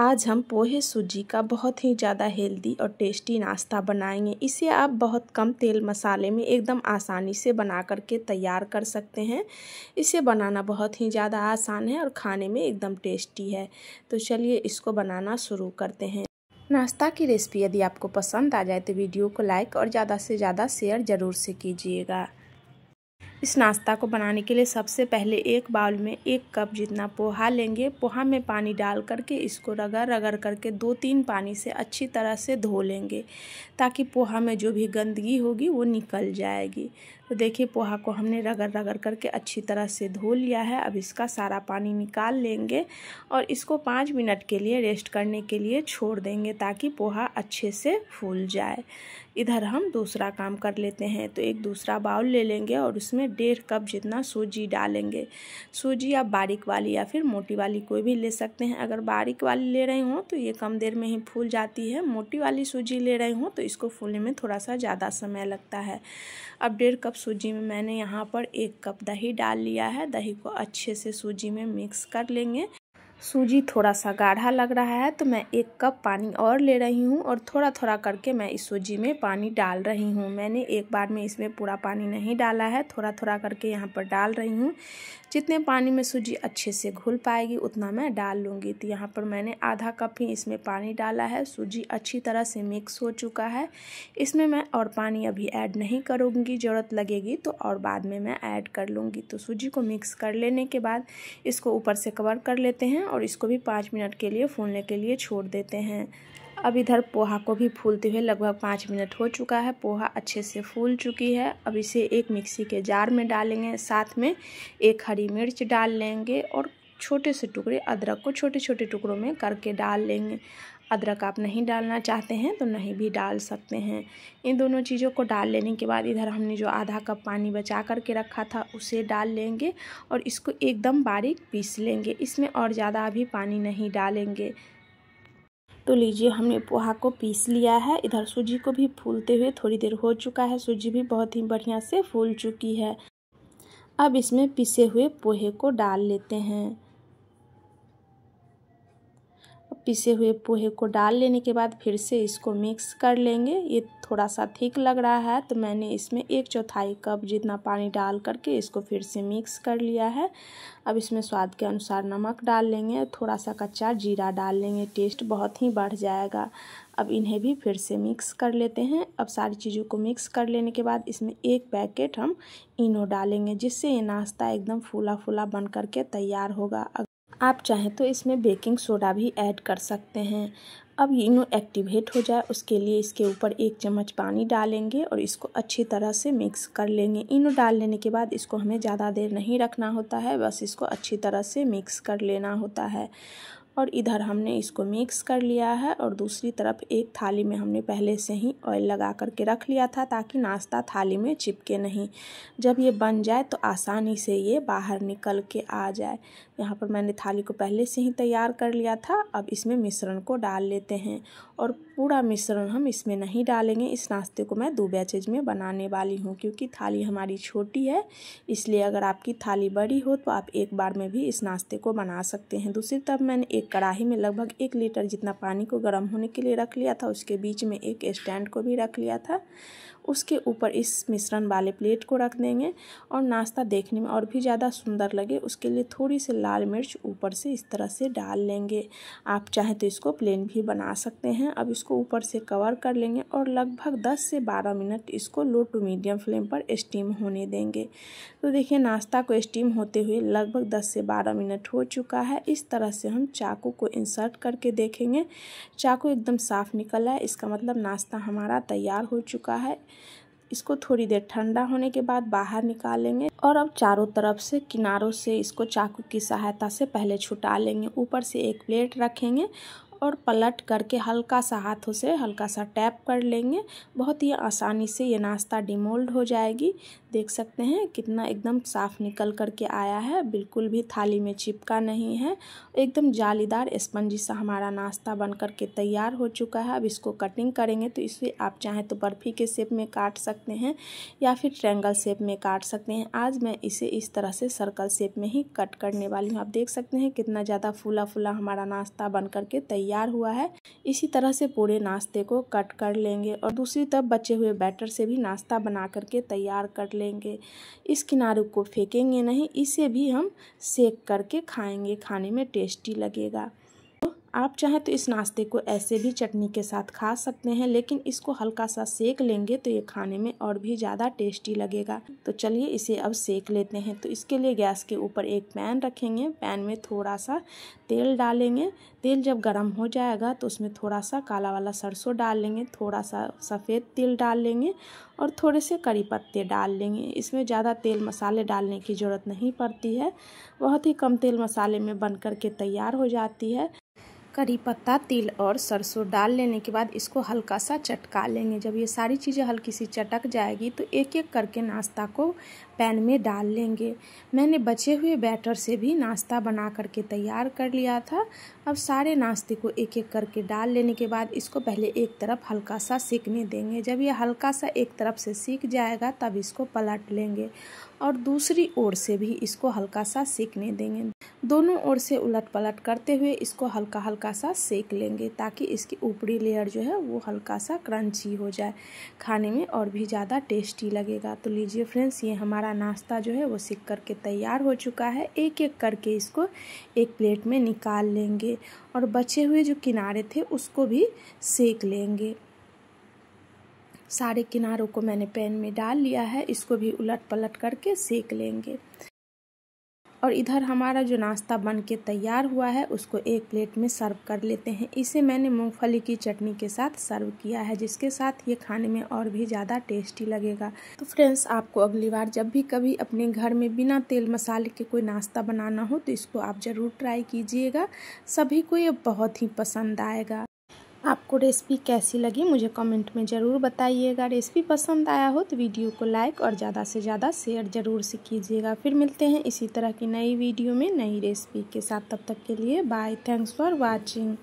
आज हम पोहे सूजी का बहुत ही ज़्यादा हेल्दी और टेस्टी नाश्ता बनाएंगे इसे आप बहुत कम तेल मसाले में एकदम आसानी से बना करके तैयार कर सकते हैं इसे बनाना बहुत ही ज़्यादा आसान है और खाने में एकदम टेस्टी है तो चलिए इसको बनाना शुरू करते हैं नाश्ता की रेसिपी यदि आपको पसंद आ जाए तो वीडियो को लाइक और ज़्यादा से ज़्यादा शेयर ज़रूर से कीजिएगा इस नाश्ता को बनाने के लिए सबसे पहले एक बाउल में एक कप जितना पोहा लेंगे पोहा में पानी डाल करके इसको रगड़ रगड़ करके दो तीन पानी से अच्छी तरह से धो लेंगे ताकि पोहा में जो भी गंदगी होगी वो निकल जाएगी तो देखिए पोहा को हमने रगड़ रगड़ करके अच्छी तरह से धो लिया है अब इसका सारा पानी निकाल लेंगे और इसको पाँच मिनट के लिए रेस्ट करने के लिए छोड़ देंगे ताकि पोहा अच्छे से फूल जाए इधर हम दूसरा काम कर लेते हैं तो एक दूसरा बाउल ले लेंगे और उसमें डेढ़ कप जितना सूजी डालेंगे सूजी आप बारीक वाली या फिर मोटी वाली कोई भी ले सकते हैं अगर बारीक वाली ले रहे हों तो ये कम देर में ही फूल जाती है मोटी वाली सूजी ले रहे हों तो इसको फूलने में थोड़ा सा ज़्यादा समय लगता है अब डेढ़ कप सूजी में मैंने यहाँ पर एक कप दही डाल लिया है दही को अच्छे से सूजी में मिक्स कर लेंगे सूजी थोड़ा सा गाढ़ा लग रहा है तो मैं एक कप पानी और ले रही हूँ और थोड़ा थोड़ा करके मैं इस सूजी में पानी डाल रही हूँ मैंने एक बार में इसमें पूरा पानी नहीं डाला है थोड़ा थोड़ा करके यहाँ पर डाल रही हूँ जितने पानी में सूजी अच्छे से घुल पाएगी उतना मैं डाल लूँगी तो यहाँ पर मैंने आधा कप ही इसमें पानी डाला है सूजी अच्छी तरह से मिक्स हो चुका है इसमें मैं और पानी अभी ऐड नहीं करूँगी ज़रूरत लगेगी तो और बाद में मैं ऐड कर लूँगी तो सूजी को मिक्स कर लेने के बाद इसको ऊपर से कवर कर लेते हैं और इसको भी पाँच मिनट के लिए फूलने के लिए छोड़ देते हैं अब इधर पोहा को भी फूलते हुए लगभग पाँच मिनट हो चुका है पोहा अच्छे से फूल चुकी है अब इसे एक मिक्सी के जार में डालेंगे साथ में एक हरी मिर्च डाल लेंगे और छोटे से टुकड़े अदरक को छोटे छोटे टुकड़ों में करके डाल लेंगे अदरक आप नहीं डालना चाहते हैं तो नहीं भी डाल सकते हैं इन दोनों चीज़ों को डाल लेने के बाद इधर हमने जो आधा कप पानी बचा करके रखा था उसे डाल लेंगे और इसको एकदम बारीक पीस लेंगे इसमें और ज़्यादा अभी पानी नहीं डालेंगे तो लीजिए हमने पोहा को पीस लिया है इधर सूजी को भी फूलते हुए थोड़ी देर हो चुका है सूजी भी बहुत ही बढ़िया से फूल चुकी है अब इसमें पिसे हुए पोहे को डाल लेते हैं पिसे हुए पोहे को डाल लेने के बाद फिर से इसको मिक्स कर लेंगे ये थोड़ा सा थिक लग रहा है तो मैंने इसमें एक चौथाई कप जितना पानी डाल करके इसको फिर से मिक्स कर लिया है अब इसमें स्वाद के अनुसार नमक डाल लेंगे थोड़ा सा कच्चा जीरा डाल लेंगे टेस्ट बहुत ही बढ़ जाएगा अब इन्हें भी फिर से मिक्स कर लेते हैं अब सारी चीज़ों को मिक्स कर लेने के बाद इसमें एक पैकेट हम इनो डालेंगे जिससे ये नाश्ता एकदम फूला फूला बन करके तैयार होगा आप चाहें तो इसमें बेकिंग सोडा भी ऐड कर सकते हैं अब इनो एक्टिवेट हो जाए उसके लिए इसके ऊपर एक चम्मच पानी डालेंगे और इसको अच्छी तरह से मिक्स कर लेंगे इनो डाल लेने के बाद इसको हमें ज़्यादा देर नहीं रखना होता है बस इसको अच्छी तरह से मिक्स कर लेना होता है और इधर हमने इसको मिक्स कर लिया है और दूसरी तरफ एक थाली में हमने पहले से ही ऑयल लगा करके रख लिया था ताकि नाश्ता थाली में चिपके नहीं जब ये बन जाए तो आसानी से ये बाहर निकल के आ जाए यहाँ पर मैंने थाली को पहले से ही तैयार कर लिया था अब इसमें मिश्रण को डाल लेते हैं और पूरा मिश्रण हम इसमें नहीं डालेंगे इस नाश्ते को मैं दो बैचेज में बनाने वाली हूँ क्योंकि थाली हमारी छोटी है इसलिए अगर आपकी थाली बड़ी हो तो आप एक बार में भी इस नाश्ते को बना सकते हैं दूसरी तरफ मैंने एक कढ़ाई में लगभग एक लीटर जितना पानी को गर्म होने के लिए रख लिया था उसके बीच में एक स्टैंड को भी रख लिया था उसके ऊपर इस मिश्रण वाले प्लेट को रख देंगे और नाश्ता देखने में और भी ज़्यादा सुंदर लगे उसके लिए थोड़ी सी लाल मिर्च ऊपर से इस तरह से डाल लेंगे आप चाहे तो इसको प्लेन भी बना सकते हैं अब इसको ऊपर से कवर कर लेंगे और लगभग दस से बारह मिनट इसको लो टू मीडियम फ्लेम पर स्टीम होने देंगे तो देखिए नाश्ता को स्टीम होते हुए लगभग दस से बारह मिनट हो चुका है इस तरह से हम चाकू को इंसर्ट करके देखेंगे चाकू एकदम साफ़ निकला है इसका मतलब नाश्ता हमारा तैयार हो चुका है इसको थोड़ी देर ठंडा होने के बाद बाहर निकालेंगे और अब चारों तरफ से किनारों से इसको चाकू की सहायता से पहले छुटा लेंगे ऊपर से एक प्लेट रखेंगे और पलट करके हल्का सा हाथों से हल्का सा टैप कर लेंगे बहुत ही आसानी से ये नाश्ता डिमोल्ड हो जाएगी देख सकते हैं कितना एकदम साफ़ निकल कर के आया है बिल्कुल भी थाली में चिपका नहीं है एकदम जालीदार स्पंजी सा हमारा नाश्ता बन कर के तैयार हो चुका है अब इसको कटिंग करेंगे तो इसे आप चाहें तो बर्फ़ी के शेप में काट सकते हैं या फिर ट्रैंगल शेप में काट सकते हैं आज मैं इसे इस तरह से सर्कल शेप में ही कट करने वाली हूँ आप देख सकते हैं कितना ज़्यादा फूला फूला हमारा नाश्ता बन करके तैयार तैयार हुआ है इसी तरह से पूरे नाश्ते को कट कर लेंगे और दूसरी तरफ बचे हुए बैटर से भी नाश्ता बना करके तैयार कर लेंगे इस किनारे को फेंकेंगे नहीं इसे भी हम सेक करके खाएंगे खाने में टेस्टी लगेगा आप चाहें तो इस नाश्ते को ऐसे भी चटनी के साथ खा सकते हैं लेकिन इसको हल्का सा सेक लेंगे तो ये खाने में और भी ज़्यादा टेस्टी लगेगा तो चलिए इसे अब सेक लेते हैं तो इसके लिए गैस के ऊपर एक पैन रखेंगे पैन में थोड़ा सा तेल डालेंगे तेल जब गर्म हो जाएगा तो उसमें थोड़ा सा काला वाला सरसों डाल लेंगे थोड़ा सा सफ़ेद तिल डाल लेंगे और थोड़े से करी पत्ते डाल लेंगे इसमें ज़्यादा तेल मसाले डालने की ज़रूरत नहीं पड़ती है बहुत ही कम तेल मसाले में बन कर के तैयार हो जाती है करी पत्ता तिल और सरसों डाल लेने के बाद इसको हल्का सा चटका लेंगे जब ये सारी चीज़ें हल्की सी चटक जाएगी तो एक एक करके नाश्ता को पैन में डाल लेंगे मैंने बचे हुए बैटर से भी नाश्ता बना करके तैयार कर लिया था अब सारे नाश्ते को एक एक करके डाल लेने के बाद इसको पहले एक तरफ हल्का सा सीखने देंगे जब ये हल्का सा एक तरफ से सीख जाएगा तब इसको पलट लेंगे और दूसरी ओर से भी इसको हल्का सा सेकने देंगे दोनों ओर से उलट पलट करते हुए इसको हल्का हल्का सा सेक लेंगे ताकि इसकी ऊपरी लेयर जो है वो हल्का सा क्रंची हो जाए खाने में और भी ज़्यादा टेस्टी लगेगा तो लीजिए फ्रेंड्स ये हमारा नाश्ता जो है वो सीख करके तैयार हो चुका है एक एक करके इसको एक प्लेट में निकाल लेंगे और बचे हुए जो किनारे थे उसको भी सेक लेंगे सारे किनारों को मैंने पैन में डाल लिया है इसको भी उलट पलट करके सेक लेंगे और इधर हमारा जो नाश्ता बन के तैयार हुआ है उसको एक प्लेट में सर्व कर लेते हैं इसे मैंने मूंगफली की चटनी के साथ सर्व किया है जिसके साथ ये खाने में और भी ज़्यादा टेस्टी लगेगा तो फ्रेंड्स आपको अगली बार जब भी कभी अपने घर में बिना तेल मसाले के कोई नाश्ता बनाना हो तो इसको आप ज़रूर ट्राई कीजिएगा सभी को ये बहुत ही पसंद आएगा आपको रेसिपी कैसी लगी मुझे कमेंट में ज़रूर बताइएगा रेसिपी पसंद आया हो तो वीडियो को लाइक और ज़्यादा से ज़्यादा शेयर ज़रूर से कीजिएगा फिर मिलते हैं इसी तरह की नई वीडियो में नई रेसिपी के साथ तब तक के लिए बाय थैंक्स फॉर वॉचिंग